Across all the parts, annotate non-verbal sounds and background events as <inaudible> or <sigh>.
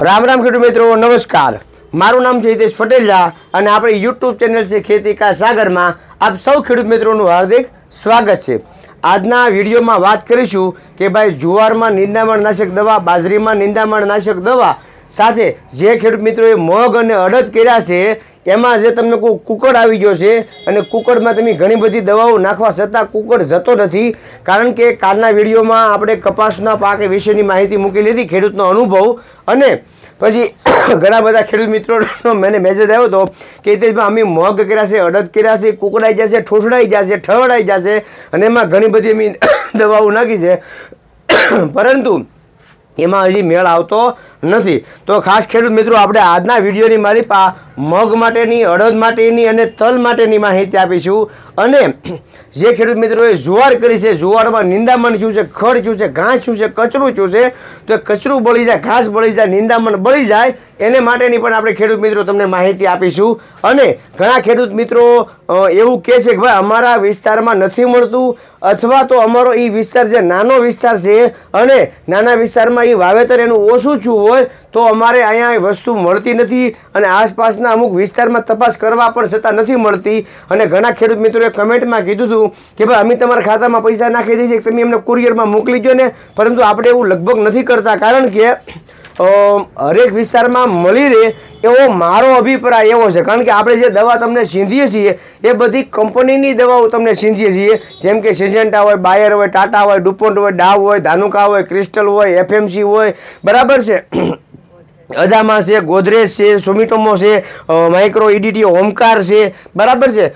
રામ રામ ખેડૂત મિત્રો નમસ્કાર મારું નામ છે હિતેશ પટેલા અને આપણે યુટ્યુબ ચેનલ છે ખેતી કા સાગરમાં આપ સૌ ખેડૂત મિત્રોનું હાર્દિક સ્વાગત છે આજના વિડીયોમાં વાત કરીશું કે ભાઈ જુવારમાં નિંદામણનાશક દવા બાજરીમાં નિંદામણનાશક દવા સાથે જે ખેડૂત મિત્રોએ મગ અને અડદ કર્યા છે એમાં જે તમને કહું કુકડ આવી ગયો છે અને કુકડમાં તમે ઘણી બધી દવાઓ નાખવા છતાં કુકડ જતો નથી કારણ કે કાલના વિડીયોમાં આપણે કપાસના પાક વિશેની માહિતી મૂકી લીધી ખેડૂતનો અનુભવ અને પછી <coughs> ઘણા બધા ખેડૂત મિત્રોનો મને મેસેજ આવ્યો હતો કે હિતેશભાઈ અમે મગ કર્યા છે અડદ કર્યા છે કુકડાઈ જશે ઠોસડાઈ જશે ઠવડાઈ જશે અને એમાં ઘણી બધી અમે <coughs> દવાઓ નાખી છે <coughs> પરંતુ એમાં હજી મેળ આવતો નથી તો ખાસ ખેડૂત મિત્રો આપણે આજના વિડીયોની મારી પા મગ માટેની અડદ માટેની અને તલ માટેની માહિતી આપીશું અને જે ખેડૂત મિત્રોએ જુવાર કરી છે જુવારમાં નિંદામણ શું છે ખડ શું છે ઘાસ શું છે કચરું શું છે તો કચરું બળી જાય ઘાસ બળી જાય નિંદામણ બળી જાય એને માટેની પણ આપણે ખેડૂત મિત્રો તમને માહિતી આપીશું અને ઘણા ખેડૂત મિત્રો એવું કહે છે કે ભાઈ અમારા વિસ્તારમાં નથી મળતું અથવા તો અમારો એ વિસ્તાર જે નાનો વિસ્તાર છે અને નાના વિસ્તારમાં એ વાવેતર એનું ઓછું છું હોય તો અમારે અહીંયા વસ્તુ મળતી નથી અને આસપાસના અમુક વિસ્તારમાં તપાસ કરવા પણ છતાં નથી મળતી અને ઘણા ખેડૂત મિત્રોએ કમેન્ટમાં કીધું હતું હતું કે ભાઈ અમે તમારા ખાતામાં પૈસા નાખી દઈએ છીએ તમે અમને કુરિયરમાં મોકલી દો ને પરંતુ આપણે એવું લગભગ નથી કરતા કારણ કે હરેક વિસ્તારમાં મળી રહે એવો મારો અભિપ્રાય એવો છે કારણ કે આપણે જે દવા તમને સીંધીએ છીએ એ બધી કંપનીની દવાઓ તમને સીંધીએ છીએ જેમ કે સિજેન્ટા હોય બાયર હોય ટાટા હોય ડુપોન્ટ હોય ડાવ હોય ધાનુકા હોય ક્રિસ્ટલ હોય એફએમસી હોય બરાબર છે અદામા છે ગોદરેજ છે સુમિટોમો છે માઇક્રો ઇડીટી ઓમકાર છે બરાબર છે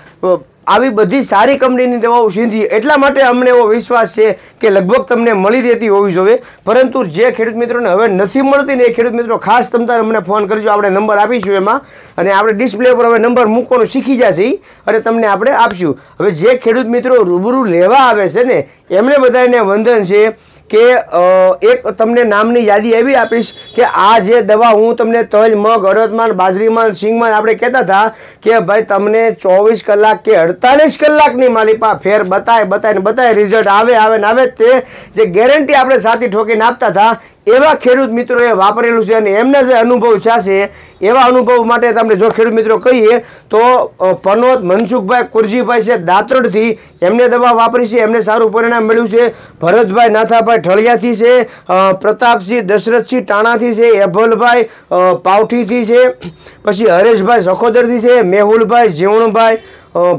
આવી બધી સારી કંપનીની દવાઓ સીધી એટલા માટે અમને એવો વિશ્વાસ છે કે લગભગ તમને મળી રહેતી હોવી જોઈએ પરંતુ જે ખેડૂત મિત્રોને હવે નથી મળતી ને એ ખેડૂત મિત્રો ખાસ તમતાર અમને ફોન કરજો આપણે નંબર આપીશું એમાં અને આપણે ડિસ્પ્લે પર હવે નંબર મૂકવાનું શીખી જશે અને તમને આપણે આપશું હવે જે ખેડૂત મિત્રો રૂબરૂ લેવા આવે છે ને એમને બધાને વંદન છે કે એક તમને નામની યાદી એવી આપીશ કે આ જે દવા હું તમને તજ મગ અડદમાન બાજરીમાન સિંગમાન આપણે કહેતા હતા કે ભાઈ તમને ચોવીસ કલાક કે અડતાલીસ કલાકની મારી પા ફેર બતાય બતાય ને બતાય રિઝલ્ટ આવે આવે ને આવે તે જે ગેરંટી આપણે સાથી ઠોકીને આપતા હતા એવા ખેડૂત મિત્રોએ વાપરેલું છે અને એમને જે અનુભવ થશે એવા અનુભવ માટે તમને જો ખેડૂત મિત્રો કહીએ તો પનોત મનસુખભાઈ કુરજીભાઈ છે દાંતરડથી એમને દવા વાપરી છે એમને સારું પરિણામ મળ્યું છે ભરતભાઈ નાથાભાઈ ઠળિયાથી છે પ્રતાપસિંહ દશરથસિંહ ટાણાથી છે એભલભાઈ પાવઠીથી છે પછી હરેશભાઈ સખોદરથી છે મેહુલભાઈ જીવણભાઈ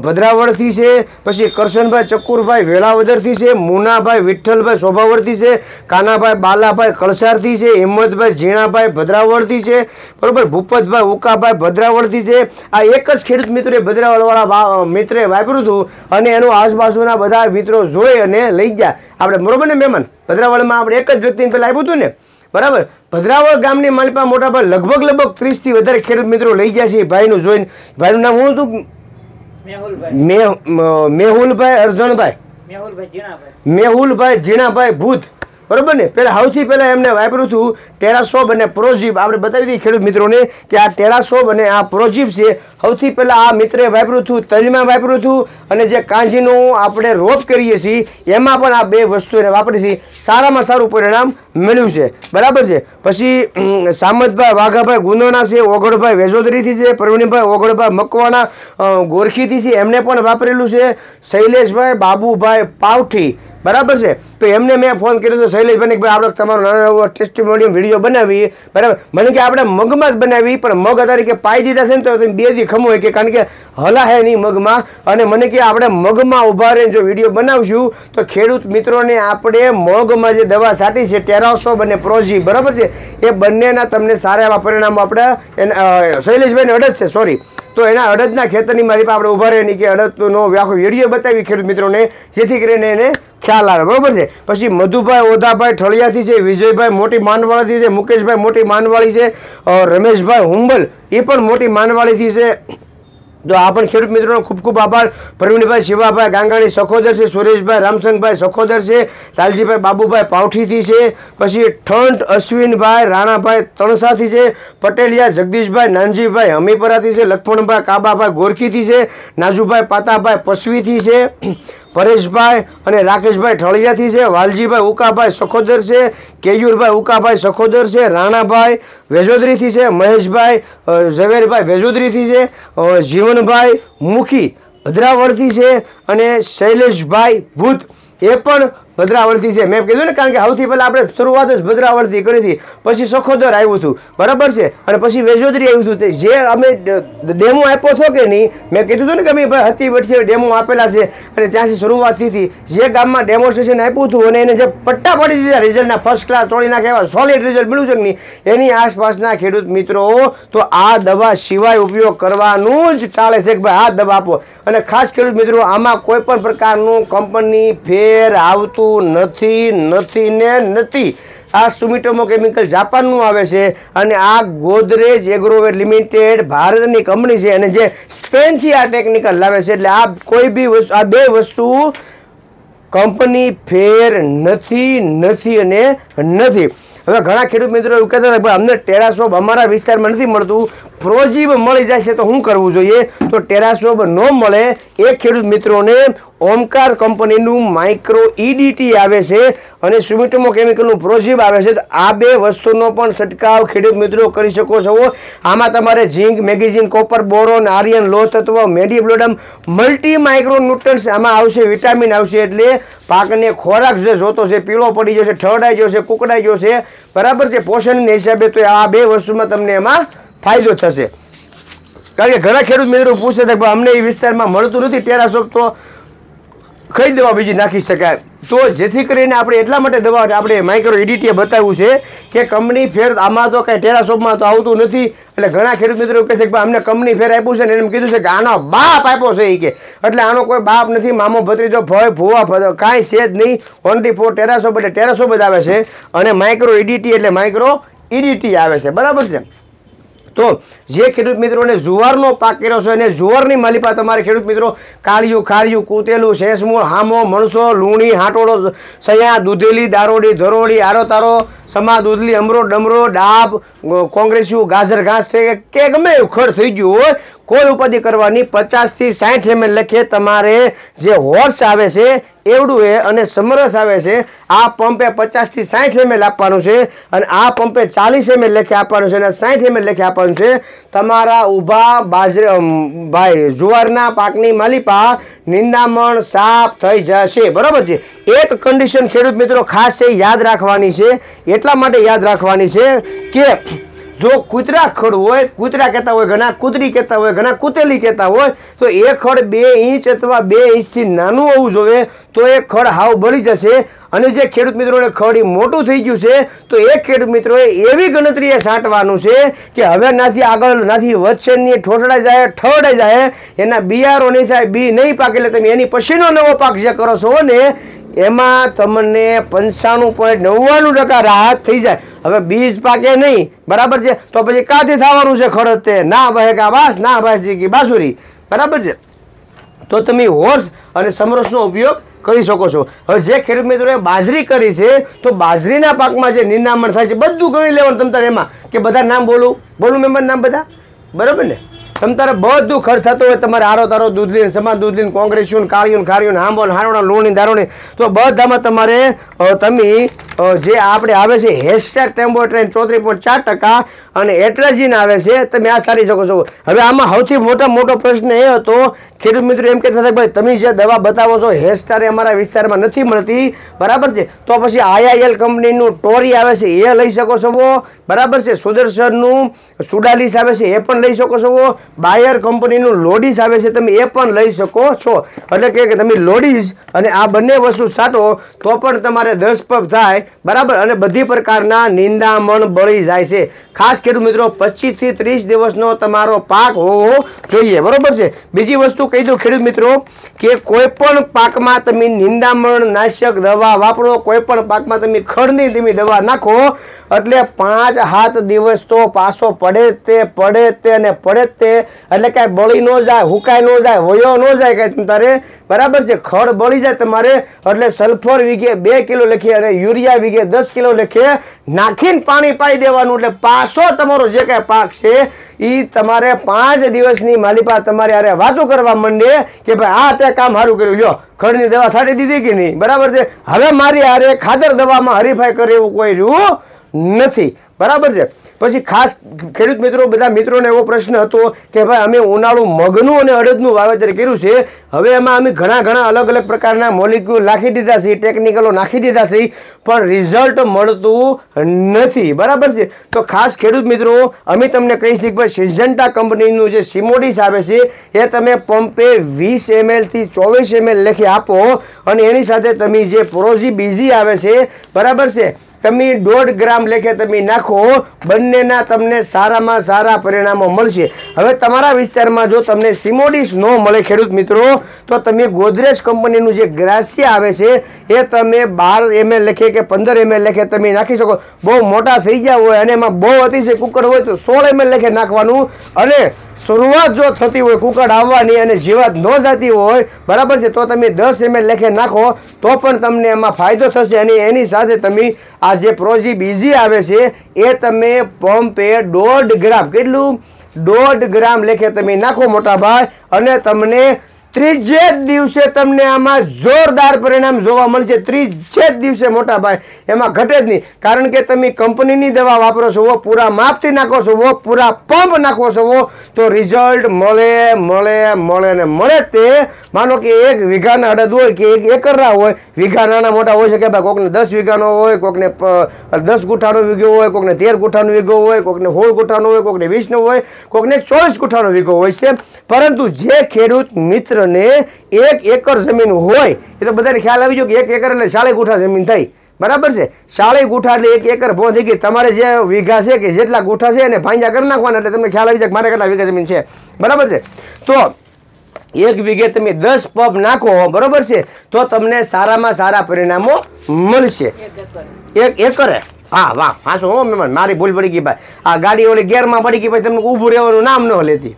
ભદ્રાવળથી છે પછી કરશનભાઈ ચકુરભાઈ વેળાવદરથી છે મુનાભાઈ વિઠ્ઠલભાઈ શોભાવરથી છે કાનાભાઈ બાલાભાઈ કળસારથી છે હિંમતભાઈ ઝીણાભાઈ ભદ્રાવળથી છે બરાબર ભૂપતભાઈ ઉકાભાઈ ભદ્રાવળથી છે આ એક જ ખેડૂત મિત્રે ભદ્રાવળવાળા મિત્રે વાપર્યું હતું અને એનું આસપાસના બધા મિત્રો જોઈ અને લઈ ગયા આપણે બરાબર ને મહેમાન ભદ્રાવળમાં આપણે એક જ વ્યક્તિને પહેલાં આપ્યું હતું ને બરાબર ભદ્રાવળ ગામની માલિપા મોટા પર લગભગ લગભગ ત્રીસથી વધારે ખેડૂત મિત્રો લઈ ગયા છે ભાઈનું જોઈને ભાઈનું નામ હું હતું મેહુલભાઈ અર્જુનભાઈ મેહુલભાઈ જીણાભાઈ ભૂત બરોબર ને પેલા સૌથી પહેલા એમને વાપર્યું હતું ટેરાસોબ અને પ્રોજીપ આપણે બતાવી દઈએ ખેડૂત મિત્રોને કે આ ટેરાસોબ અને આ પ્રોજીબ છે સૌથી પહેલાં આ મિત્રે વાપરું છું તલમાં વાપરું છું અને જે કાંજીનું આપણે રોપ કરીએ છીએ એમાં પણ આ બે વસ્તુ એને વાપરી છે સારામાં સારું પરિણામ મળ્યું છે બરાબર છે પછી સામતભાઈ વાઘાભાઈ ગુંદોના છે ઓગળભાઈ વેજોદરીથી છે પ્રવીણભાઈ ઓગળભાઈ મકવાના ગોરખીથી છે એમને પણ વાપરેલું છે શૈલેષભાઈ બાબુભાઈ પાવઠી બરાબર છે તો એમને મેં ફોન કર્યો હતો શૈલેષભાઈને કે ભાઈ આપણે તમારો નાનો એવો ટેસ્ટિમોનિયમ વિડીયો બનાવીએ બરાબર મને કે આપણે મગમાં જ બનાવી પણ મગ અત્યારે કે પાઈ દીધા છે ને તો બે દી હોય કે કારણ કે હલા હે નહીં મગમાં અને મને કે આપણે મગમાં ઊભા રહીને જો વિડીયો બનાવશું તો ખેડૂત મિત્રોને આપણે મગમાં જે દવા સાટી છે ટેરાસોબ અને પ્રોજી બરાબર છે એ બંનેના તમને સારા એવા પરિણામો આપણે શૈલેષભાઈને અડદ છે સોરી તો એના અડદના ખેતરની મારી પાસે આપણે ઊભા રહીને કે અડદનો આખો વિડીયો બતાવી ખેડૂત મિત્રોને જેથી કરીને એને ખ્યાલ આવે બરાબર છે પછી મધુભાઈ ઓધાભાઈ ઠળિયાથી છે વિજયભાઈ મોટી માનવાળીથી છે મુકેશભાઈ મોટી માનવાળી છે રમેશભાઈ હુંબલ એ પણ મોટી માનવાળીથી છે તો આ પણ ખેડૂત મિત્રોનો ખૂબ ખૂબ આભાર પ્રવીણભાઈ શિવાભાઈ ગાંગાણી સખોદર છે સુરેશભાઈ રામસંગભાઈ સખોદર છે લાલજીભાઈ બાબુભાઈ પાવઠીથી છે પછી ઠંઠ અશ્વિનભાઈ રાણાભાઈ તણસાથી છે પટેલિયા જગદીશભાઈ નાનજીભાઈ હમીપરાથી છે લખમણભાઈ કાબાભાઈ ગોરખીથી છે નાજુભાઈ પાતાભાઈ પસવીથી છે પરેશભાઈ અને રાકેશભાઈ ઠળિયાથી છે વાલજીભાઈ ઉકાભાઈ સખોદર છે કેયુરભાઈ ઉકાભાઈ સખોદર છે રાણાભાઈ વેજોદરીથી છે મહેશભાઈ ઝવેરભાઈ વેજોદરીથી છે જીવનભાઈ મુખી અદ્રાવળથી છે અને શૈલેષભાઈ ભૂત એ પણ ભદ્રાવળથી છે મેં કીધું ને કારણ કે સૌથી પહેલાં આપણે શરૂઆત જ ભદ્રાવળથી કરી હતી પછી સખોદર આવ્યું હતું બરાબર છે અને પછી વેજોદરી આવ્યું હતું જે અમે ડેમો આપ્યો હતો કે નહીં મેં કીધું હતું ને કે ભાઈ હતી વચ્ચે ડેમો આપેલા છે અને ત્યાંથી શરૂઆતથી હતી જે ગામમાં ડેમોન્સ્ટ્રેશન આપ્યું હતું અને એને જે પટ્ટા પડી દીધા રિઝલ્ટના ફર્સ્ટ ક્લાસ તોડી નાખે એવા સોલિડ રિઝલ્ટ મળ્યું છે કે નહીં એની આસપાસના ખેડૂત મિત્રો તો આ દવા સિવાય ઉપયોગ કરવાનું જ ટાળે છે કે ભાઈ આ દવા આપો અને ખાસ ખેડૂત મિત્રો આમાં કોઈ પણ પ્રકારનું કંપની ફેર આવતું નથી નથી ને નથી આ સુમિટોમો કેમિકલ જાપાનનું આવે છે અને આ ગોદરેજ એગ્રોવેર લિમિટેડ ભારતની કંપની છે અને જે સ્પેનથી આ ટેકનિકલ લાવે છે એટલે આ કોઈ બી વસ્તુ આ બે વસ્તુ કંપની ફેર નથી નથી અને નથી હવે ઘણા ખેડૂત મિત્રો એવું કહેતા હતા અમને ટેરાસોપ અમારા વિસ્તારમાં નથી મળતું પ્રોજીબ મળી જશે તો શું કરવું જોઈએ તો ટેરાસોબ ન મળે એ ખેડૂત મિત્રોને ઓમકાર કંપનીનું માઇક્રો ઈડીટી આવે છે અને સુમિટોમો કેમિકલનું પ્રોજીબ આવે છે તો આ બે વસ્તુનો પણ છંટકાવ ખેડૂત મિત્રો કરી શકો છો આમાં તમારે zinc magnesium copper boron iron લો તત્વ મેડિબ્લોડમ મલ્ટી માઇક્રો ન્યુટ્રન્સ આમાં આવશે વિટામિન આવશે એટલે પાકને ખોરાક જે જોતો છે પીળો પડી જશે ઠરડાઈ જશે કુકડાઈ જશે બરાબર છે પોષણના હિસાબે તો આ બે વસ્તુમાં તમને એમાં ફાયદો થશે કારણ કે ઘણા ખેડૂત મિત્રો પૂછે છે કે અમને એ વિસ્તારમાં મળતું નથી ટેરાસોક તો કઈ દવા બીજી નાખી શકાય તો જેથી કરીને આપણે એટલા માટે દવા આપણે માઇક્રો એડિટીએ બતાવ્યું છે કે કંપની ફેર આમાં તો કાંઈ ટેરાસોપમાં તો આવતું નથી એટલે ઘણા ખેડૂત મિત્રો કહે છે કે અમને કંપની ફેર આપ્યું છે ને એમ કીધું છે કે આનો બાપ આપ્યો છે એ કે એટલે આનો કોઈ બાપ નથી મામો ભત્રીજો ભય ભૂવા કાંઈ છે જ નહીં ઓન ધી ફોર ટેરાસોપ એટલે ટેરાસોપ જ આવે છે અને માઇક્રો એડિટી એટલે માઇક્રો ઇડિટી આવે છે બરાબર છે તો જે ખેડૂત મિત્રોને જુવારનો પાક કર્યો છે અને જુવારની માલિપા તમારે ખેડૂત મિત્રો કાળિયું ખાળિયું કૂતેલું શેષમૂળ હામો મણસો લૂણી હાટોડો સયા દૂધેલી દારોડી ધરોડી આરો તારો સમાજ ઉદલી અમરો ડમરો ડાબ કોંગ્રેસીઓ ગાજર ઘાસ છે કે ગમે એવું ખડ થઈ ગયું હોય કોઈ ઉપાધિ કરવાની પચાસથી સાઠ એમ લખે તમારે જે હોર્સ આવે છે એવડું એ અને સમરસ આવે છે આ પંપે પચાસથી સાઠ એમ આપવાનું છે અને આ પંપે ચાલીસ એમ લખે આપવાનું છે અને સાઠ એમ લખે આપવાનું છે તમારા ઊભા બાજરે ભાઈ જુવારના પાકની માલિપા નિંદામણ સાફ થઈ જશે બરાબર છે એક કન્ડિશન ખેડૂત મિત્રો ખાસ એ યાદ રાખવાની છે એટલા માટે યાદ રાખવાની છે કે જો કૂતરા ખડ હોય કૂતરા કહેતા હોય ઘણા કૂતરી કહેતા હોય ઘણા કૂતેલી કહેતા હોય તો એ ખડ બે ઇંચ અથવા બે ઇંચથી નાનું હોવું જોઈએ તો એ ખડ હાવ બળી જશે અને જે ખેડૂત મિત્રોને ખડ મોટું થઈ ગયું છે તો એ ખેડૂત મિત્રોએ એવી ગણતરીએ એ છાંટવાનું છે કે હવે નાથી આગળ નાથી વધશે ઠોઠડાઈ જાય ઠરડાઈ જાય એના બિયારો નહીં થાય બી નહીં પાકે એટલે તમે એની પછીનો નવો પાક જે કરો છો ને એમાં તમને પંચાણું પોઈન્ટ નવ્વાણું ટકા રાહત થઈ જાય હવે બીજ પાકે નહીં બરાબર છે તો પછી કાથી થવાનું છે ખરતે ના ભાઈ કા બાસ ના બાસજી બાસુરી બરાબર છે તો તમે હોર્સ અને સમરસનો ઉપયોગ કરી શકો છો હવે જે ખેડૂત મિત્રોએ બાજરી કરી છે તો બાજરીના પાકમાં જે નિંદામણ થાય છે બધું ગણી લેવાનું તમતાર એમાં કે બધા નામ બોલું બોલું મેમ્બર નામ બધા બરાબર ને તમ તારે બધું ખર્ચ થતો હોય તમારે આરો તારો દૂધ લઈને સમાન દૂધ લઈને કોંગ્રેસ્યું કાળિયું ખાળિયું આંબોન હારોણા લોણી દારોણી તો બધામાં તમારે તમે જે આપણે આવે છે હેશટેગ ટેમ્પો ટ્રેન ચોત્રીસ પોઈન્ટ ચાર ટકા અને એટલાજીન આવે છે તમે આ સારી શકો છો હવે આમાં સૌથી મોટો મોટો પ્રશ્ન એ હતો ખેડૂત મિત્રો એમ કહેતા હતા ભાઈ તમે જે દવા બતાવો છો હેસ્ટારે અમારા વિસ્તારમાં નથી મળતી બરાબર છે તો પછી આઈઆઈએલ કંપનીનું ટોરી આવે છે એ લઈ શકો છો બરાબર છે સુદર્શનનું સુડાલીસ આવે છે એ પણ લઈ શકો છો બાયર કંપનીનું લોડીસ આવે છે તમે એ પણ લઈ શકો છો એટલે કે તમે લોડીસ અને આ બંને વસ્તુ સાટો તો પણ તમારે દસ થાય બરાબર અને બધી પ્રકારના નિંદામણ બળી જાય છે ખાસ ખેડૂત મિત્રો પચીસથી ત્રીસ દિવસનો તમારો પાક હોવો જોઈએ બરાબર છે બીજી વસ્તુ કહી દઉં ખેડૂત મિત્રો કે કોઈ પણ પાકમાં તમે નિંદામણ નાશક દવા વાપરો કોઈ પણ પાકમાં તમે ખડની ધીમી દવા નાખો એટલે પાંચ હાથ દિવસ તો પાછો પડે તે પડે તે અને પડે તે એટલે કાંઈ બળી ન જાય હુકાય ન જાય વયો ન જાય કાંઈ તારે બરાબર છે ખડ બળી જાય તમારે એટલે સલ્ફર વીઘે બે કિલો લખીએ અને યુરિયા વીઘે દસ કિલો લખીએ નાખીને પાણી પાઈ દેવાનું એટલે પાછો તમારો જે કાંઈ પાક છે એ તમારે પાંચ દિવસની માલિપા તમારે અરે વાતો કરવા માંડે કે ભાઈ આ તે કામ સારું કર્યું લ્યો ખડની દવા છાંટી દીધી કે નહીં બરાબર છે હવે મારી આરે ખાતર દવામાં હરીફાઈ કરે એવું કોઈ રહ્યું નથી બરાબર છે પછી ખાસ ખેડૂત મિત્રો બધા મિત્રોને એવો પ્રશ્ન હતો કે ભાઈ અમે ઉનાળુ મગનું અને અડદનું વાવેતર કર્યું છે હવે એમાં અમે ઘણા ઘણા અલગ અલગ પ્રકારના મોલિક્યુલ નાખી દીધા છીએ ટેકનિકલો નાખી દીધા છીએ પણ રિઝલ્ટ મળતું નથી બરાબર છે તો ખાસ ખેડૂત મિત્રો અમે તમને કહીશ કે ભાઈ સિઝન્ટા કંપનીનું જે સિમોડિસ આવે છે એ તમે પંપે વીસ એમએલથી ચોવીસ એમએલ લખી આપો અને એની સાથે તમે જે પ્રોઝી બીઝી આવે છે બરાબર છે તમે દોઢ ગ્રામ લેખે તમે નાખો બંનેના તમને સારામાં સારા પરિણામો મળશે હવે તમારા વિસ્તારમાં જો તમને સિમોડિસ ન મળે ખેડૂત મિત્રો તો તમે ગોદરેજ કંપનીનું જે ગ્રાસિયા આવે છે એ તમે બાર એમએલ લેખે કે પંદર એમએલ લેખે તમે નાખી શકો બહુ મોટા થઈ ગયા હોય અને એમાં બહુ અતિશય કુકર હોય તો સોળ એમએલ લેખે નાખવાનું અને શરૂઆત જો થતી હોય કુકડ આવવાની અને જીવાત ન જતી હોય બરાબર છે તો તમે દસ એમએલ લેખે નાખો તો પણ તમને એમાં ફાયદો થશે અને એની સાથે તમે આ જે પ્રોજી બીજી આવે છે એ તમે પંપે દોઢ ગ્રામ કેટલું દોઢ ગ્રામ લેખે તમે નાખો મોટા ભાઈ અને તમને ત્રીજે દિવસે તમને આમાં જોરદાર પરિણામ જોવા મળશે ત્રીજે દિવસે મોટા ભાઈ એમાં ઘટે જ નહીં કારણ કે તમે કંપનીની દવા વાપરો છો પૂરા માપથી નાખો છો પૂરા પંપ નાખો છો તો રિઝલ્ટ મળે મળે મળે ને મળે તે માનો કે એક વીઘાના અડદ હોય કે એક એકરના હોય વીઘા નાના મોટા હોય શકે ભાઈ કોકને દસ વીઘાનો હોય કોકને દસ ગુઠાનો વીઘો હોય કોકને તેર ગુઠાનો વીઘો હોય કોકને સોળ ગુઠાનો હોય કોકને વીસનો હોય કોકને ચોવીસ ગુઠાનો વીઘો હોય છે પરંતુ જે ખેડૂત મિત્ર મિત્રને એક એકર જમીન હોય એ તો બધાને ખ્યાલ આવી જાય કે એક એકર એટલે સાળે ગુઠા જમીન થઈ બરાબર છે સાળે ગુઠા એટલે એક એકર પહોંચી ગઈ તમારે જે વીઘા છે કે જેટલા ગુઠા છે એને ભાંજા કરી નાખવાના એટલે તમને ખ્યાલ આવી જાય મારે કેટલા વીઘા જમીન છે બરાબર છે તો એક વીઘે તમે દસ પગ નાખો બરોબર છે તો તમને સારામાં સારા પરિણામો મળશે એક એકરે હા વાહ હા શું હો મહેમાન મારી ભૂલ પડી ગઈ ભાઈ આ ગાડી ઓલી ગેરમાં પડી ગઈ ભાઈ તમને ઊભું રહેવાનું નામ ન લેતી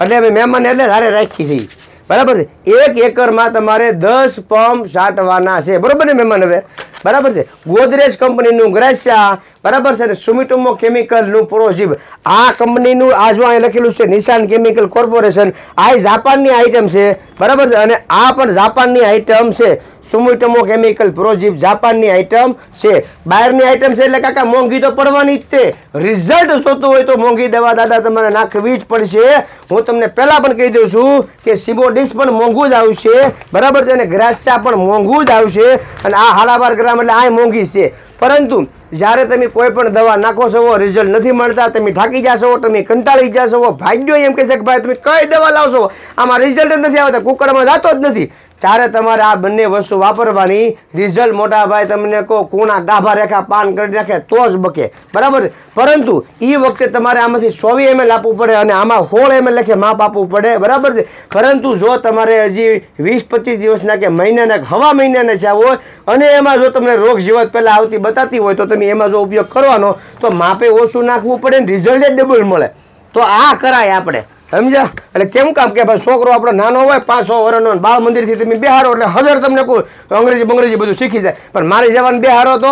એટલે અમે મહેમાન એટલે ધારે રાખી હતી બરાબર છે એક એકરમાં તમારે દસ પંપ સાટવાના છે બરાબર ને મહેમાન હવે બરાબર છે ગોદરેજ કંપનીનું ગ્રેસા બરાબર છે અને સુમિટોમો કેમિકલનું પ્રોજીબ આ કંપનીનું આ જો અહીં લખેલું છે નિશાન કેમિકલ કોર્પોરેશન આ જાપાનની આઇટમ છે બરાબર છે અને આ પણ જાપાનની આઇટમ છે સુમિટમો કેમિકલ પ્રોજીપ જાપાનની આઇટમ છે બહારની આઇટમ છે એટલે કાકા મોંઘી તો પડવાની જ તે રિઝલ્ટ જોતું હોય તો મોંઘી દવા દાદા તમારે નાખવી જ પડશે હું તમને પહેલાં પણ કહી દઉં છું કે સિબોડિસ પણ મોંઘું જ આવશે બરાબર છે અને ગ્રાસચા પણ મોંઘું જ આવશે અને આ હાડાબાર ગ્રામ એટલે આ મોંઘી છે પરંતુ જ્યારે તમે કોઈ પણ દવા નાખો છો રિઝલ્ટ નથી મળતા તમે ઠાકી જશો તમે કંટાળી જશો ભાગ્યો એમ કહે છે કે ભાઈ તમે કઈ દવા લાવશો આમાં રિઝલ્ટ જ નથી આવતા કુકરમાં જતો જ નથી ત્યારે તમારે આ બંને વસ્તુ વાપરવાની રિઝલ્ટ મોટા ભાઈ તમને કહો કૂણા ડાભા રેખા પાન કરી નાખે તો જ બકે બરાબર પરંતુ એ વખતે તમારે આમાંથી સોવી એમએલ આપવું પડે અને આમાં હોળ એમએલ લખે માપ આપવું પડે બરાબર છે પરંતુ જો તમારે હજી વીસ પચીસ દિવસના કે મહિનાના હવા મહિનાને જ્યાં હોય અને એમાં જો તમને રોગ જીવત પહેલાં આવતી બતાતી હોય તો તમે એમાં જો ઉપયોગ કરવાનો તો માપે ઓછું નાખવું પડે ને રિઝલ્ટ ડબલ મળે તો આ કરાય આપણે સમજ્યા એટલે કેમ કામ કે ભાઈ છોકરો આપણો નાનો હોય પાંચસો વર્ષનો બાળ મંદિરથી તમે બિહારો એટલે હજાર તમને કોઈ અંગ્રેજી બંગ્રેજી બધું શીખી જાય પણ મારે જવાનું બિહારો તો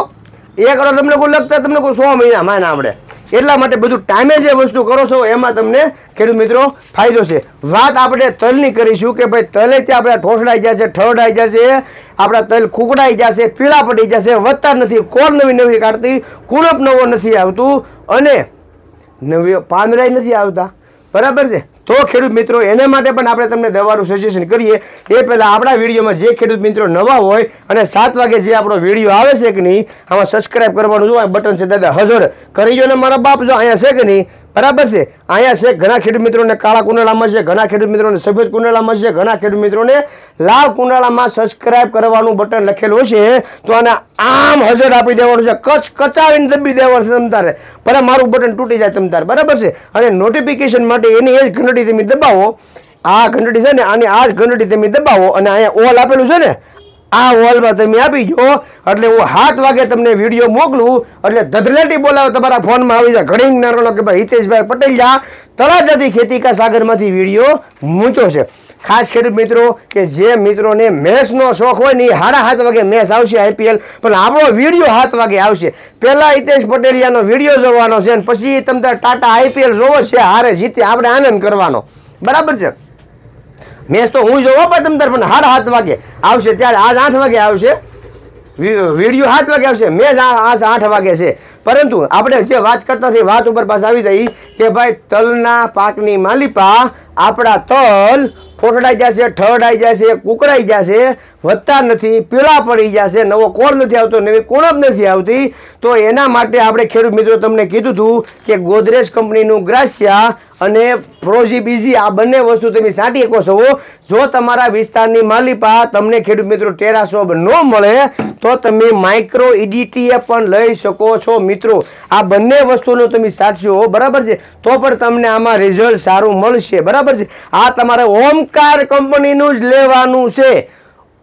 એ કરો તમને કોઈ લગતા તમને કોઈ સો મહિના માં આવડે એટલા માટે બધું ટાઈમે જે વસ્તુ કરો છો એમાં તમને ખેડૂત મિત્રો ફાયદો છે વાત આપણે તલની કરીશું કે ભાઈ તલે ત્યાં આપણે ઠોસડાઈ જશે ઠરડાઈ જશે આપણા તલ ખૂકડાઈ જશે પીળા પડી જશે વધતા નથી કોલ નવી નવી કાઢતી કુણપ નવો નથી આવતું અને નવી પાંદડાઈ નથી આવતા બરાબર છે તો ખેડૂત મિત્રો એના માટે પણ આપણે તમને દવાનું સજેશન કરીએ એ પહેલાં આપણા વિડીયોમાં જે ખેડૂત મિત્રો નવા હોય અને સાત વાગે જે આપણો વિડીયો આવે છે કે નહીં આમાં સબસ્ક્રાઈબ કરવાનું જોવા બટન છે દાદા હજર કરી જો ને મારા બાપ જો અહીંયા છે કે નહીં બરાબર છે અહીંયા છે ઘણા ખેડૂત મિત્રોને કાળા કુંડાળામાં છે ઘણા ખેડૂત મિત્રોને સફેદ કુંડાળામાં છે ઘણા ખેડૂત મિત્રોને લાલ કુંડાળામાં સબસ્ક્રાઈબ કરવાનું બટન લખેલું છે તો આને આમ હજર આપી દેવાનું છે કચ્છ કચાવીને દબી દેવાનું છે તમતારે બરાબર મારું બટન તૂટી જાય તમતારે બરાબર છે અને નોટિફિકેશન માટે એની એ જ ઘંટડી તમે દબાવો આ ઘંટડી છે ને આની આ જ ઘંટડી તમે દબાવો અને અહીંયા ઓલ આપેલું છે ને આ હોલમાં તમે આપી જો એટલે હું સાત વાગે તમને વિડીયો મોકલું એટલે ધધલેટી બોલાવો તમારા ફોનમાં આવી જાય ઘણી નારણો કે ભાઈ હિતેશભાઈ પટેલ જા તળાજ હતી ખેતી કા સાગરમાંથી વિડીયો મૂંચો છે ખાસ ખેડૂત મિત્રો કે જે મિત્રોને મેસનો શોખ હોય ને એ હારા સાત વાગે મેસ આવશે આઈપીએલ પણ આપણો વિડીયો સાત વાગે આવશે પહેલાં હિતેશ પટેલિયાનો વિડીયો જોવાનો છે અને પછી તમને ટાટા આઈપીએલ જોવો છે હારે જીતે આપણે આનંદ કરવાનો બરાબર છે મેચ તો હું જોવો પણ તમ તરફ સાડા સાત વાગે આવશે ત્યારે આજ આઠ વાગે આવશે વિડીયો સાત વાગે આવશે મેચ આજ આઠ વાગે છે પરંતુ આપણે જે વાત કરતા થઈ વાત ઉપર પાછા આવી જઈ કે ભાઈ તલના પાકની માલિપા આપણા તલ ફોટડાઈ જશે ઠરડાઈ જશે કુકડાઈ જશે વધતા નથી પીળા પડી જશે નવો કોળ નથી આવતો નવી કોણપ નથી આવતી તો એના માટે આપણે ખેડૂત મિત્રો તમને કીધું હતું કે ગોદરેજ કંપનીનું ગ્રાસ્યા અને બીજી આ બંને વસ્તુ તમે સાંટી એકો છો જો તમારા વિસ્તારની માલિપા તમને ખેડૂત મિત્રો ટેરાસોબ ન મળે તો તમે માઇક્રો ઇડીટીએ e પણ લઈ શકો છો મિત્રો આ બંને વસ્તુનો તમે સાચશો બરાબર છે તો પણ તમને આમાં રિઝલ્ટ સારું મળશે બરાબર છે આ તમારે ઓમકાર કંપનીનું જ લેવાનું છે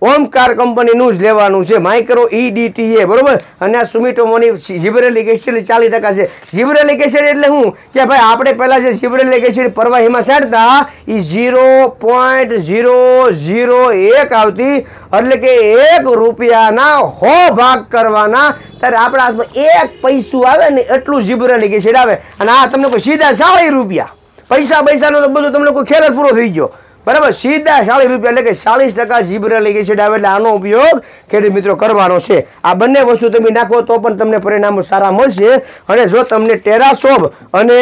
ઓમ કાર કંપનીનું જ લેવાનું છે માઇક્રો ઈડીટીએ બરાબર અને આ સુમિટોમોની જીબ્રેલિક એસિડ ચાલી ટકા છે જીબ્રેલિક એસિડ એટલે શું કે ભાઈ આપણે પહેલાં જે જીબ્રેલિક એસિડ પરવાહીમાં છાંટતા એ ઝીરો પોઈન્ટ ઝીરો ઝીરો એક આવતી એટલે કે એક રૂપિયાના હો ભાગ કરવાના ત્યારે આપણા હાથમાં એક પૈસું આવે ને એટલું જીબ્રેલિક એસિડ આવે અને આ તમને કોઈ સીધા સાડી રૂપિયા પૈસા પૈસાનો તો બધું તમને કોઈ ખેલ જ પૂરો થઈ ગયો બરાબર સીધા ચાલીસ રૂપિયા એટલે કે ચાલીસ ટકા જીબ્રેલિક એસિડ છે એટલે આનો ઉપયોગ ખેડૂત મિત્રો કરવાનો છે આ બંને વસ્તુ તમે નાખો તો પણ તમને પરિણામો સારા મળશે અને જો તમને ટેરાસોબ અને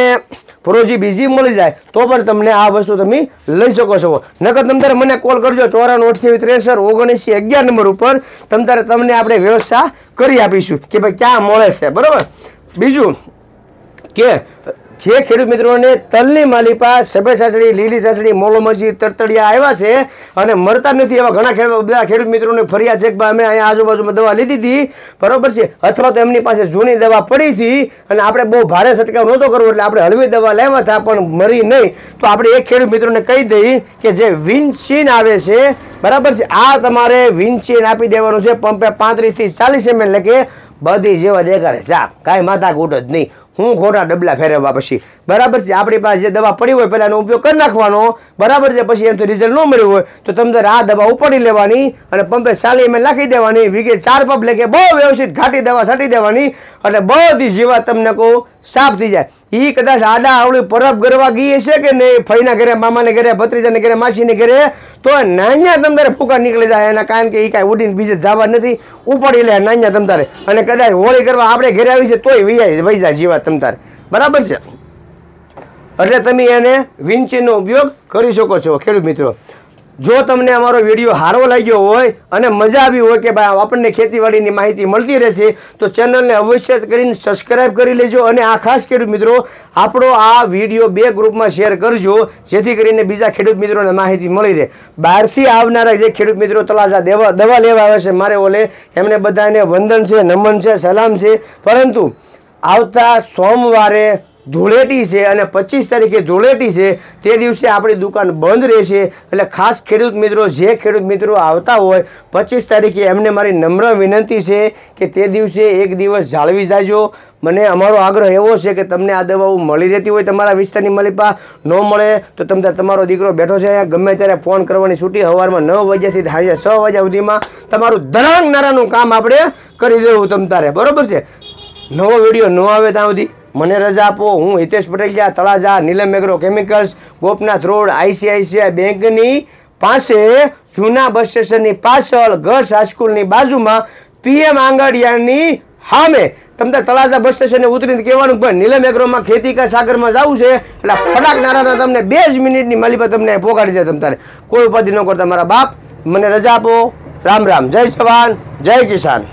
પ્રોજી બીજી મળી જાય તો પણ તમને આ વસ્તુ તમે લઈ શકો છો નકર તમે તારે મને કોલ કરજો ચોરાણું અઠ્યાવીસ ત્રેસર ઓગણીસી અગિયાર નંબર ઉપર તમે તારે તમને આપણે વ્યવસ્થા કરી આપીશું કે ભાઈ ક્યાં મળે છે બરાબર બીજું કે જે ખેડૂત મિત્રોને તલની માલિપા સભ્ય સાસડી લીલી સાસડી મોલો મસ્જિદ તરતડિયા આવ્યા છે અને મળતા નથી એવા ઘણા ખેડૂત બધા ખેડૂત મિત્રોને ફરિયાદ છે કે અમે અહીંયા આજુબાજુમાં દવા લીધી હતી બરાબર છે અથવા તો એમની પાસે જૂની દવા પડી હતી અને આપણે બહુ ભારે સટકાવ નહોતો કરવો એટલે આપણે હળવી દવા લેવા હતા પણ મરી નહીં તો આપણે એ ખેડૂત મિત્રોને કહી દઈએ કે જે વિન્ચીન આવે છે બરાબર છે આ તમારે વિન્ચીન આપી દેવાનું છે પંપે પાંત્રીસથી ચાલીસ એમ એટલે કે બધી જેવા દેખાડે સાપ કાંઈ માથા કૂટ જ નહીં હું ખોટા ડબલા ફેરવવા પછી બરાબર છે આપણી પાસે જે દવા પડી હોય પહેલાં એનો ઉપયોગ કરી નાખવાનો બરાબર છે પછી એમ તો રિઝલ્ટ ન મળ્યું હોય તો તમારે આ દવા ઉપાડી લેવાની અને પંપે સાલી એમ નાખી દેવાની વીઘે ચાર પંપ લેખે બહુ વ્યવસ્થિત ઘાટી દવા છાંટી દેવાની એટલે બધી જીવા તમને કહું સાફ થઈ જાય એ કદાચ આડા આવડી પરબ ગરવા ગઈ હશે કે નહીં ફઈના ઘરે મામાને ઘરે ભત્રીજાને ઘરે માસીને ઘરે તો નાન્યા તમદારે ફૂકા નીકળી જાય એના કારણ કે એ કાંઈ ઉડીને બીજે જવા નથી ઉપાડી લે નાન્યા તમતારે અને કદાચ હોળી કરવા આપણે ઘરે આવી છે તોય વૈયા વહી જાય જીવા તમતારે બરાબર છે એટલે તમે એને વિંચીનો ઉપયોગ કરી શકો છો ખેડૂત મિત્રો જો તમને અમારો વિડીયો હારો લાગ્યો હોય અને મજા આવી હોય કે ભાઈ આપણને ખેતીવાડીની માહિતી મળતી રહેશે તો ચેનલને અવશ્ય કરીને સબસ્ક્રાઈબ કરી લેજો અને આ ખાસ ખેડૂત મિત્રો આપણો આ વિડીયો બે ગ્રુપમાં શેર કરજો જેથી કરીને બીજા ખેડૂત મિત્રોને માહિતી મળી રહે બહારથી આવનારા જે ખેડૂત મિત્રો તલાજા દેવા દવા લેવા આવે છે મારે ઓલે એમને બધાને વંદન છે નમન છે સલામ છે પરંતુ આવતા સોમવારે ધૂળેટી છે અને પચીસ તારીખે ધૂળેટી છે તે દિવસે આપણી દુકાન બંધ રહેશે એટલે ખાસ ખેડૂત મિત્રો જે ખેડૂત મિત્રો આવતા હોય પચીસ તારીખે એમને મારી નમ્ર વિનંતી છે કે તે દિવસે એક દિવસ જાળવી જાજો મને અમારો આગ્રહ એવો છે કે તમને આ દવાઓ મળી રહેતી હોય તમારા વિસ્તારની મલિપા ન મળે તો તમને તમારો દીકરો બેઠો છે અહીંયા ગમે ત્યારે ફોન કરવાની છૂટી સવારમાં નવ વાગ્યાથી સાંજે છ વાગ્યા સુધીમાં તમારું દરાંગ નારાનું કામ આપણે કરી દેવું તમ તારે બરાબર છે નવો વિડીયો ન આવે ત્યાં સુધી મને રજા આપો હું Hitesh Pateliya Talaja Neelam agro chemicals Gopnath road ICICI બેંકની પાસે જૂના બસ સ્ટેશનની પાછળ ગર્લ્સ હાઈસ્કૂલની બાજુમાં પીએમ આંગડિયાની સામે તમને તળાજા બસ સ્ટેશને ઉતરીને કહેવાનું પણ નીલમ એગ્રોમાં ખેતી કા સાગરમાં જવું છે એટલે ફટાક નારાના તમને બે જ મિનિટની માલિકા તમને પોગાડી દે તમ તારે કોઈ ઉપાધિ ન કરતા મારા બાપ મને રજા આપો રામ રામ જય જવાન જય કિસાન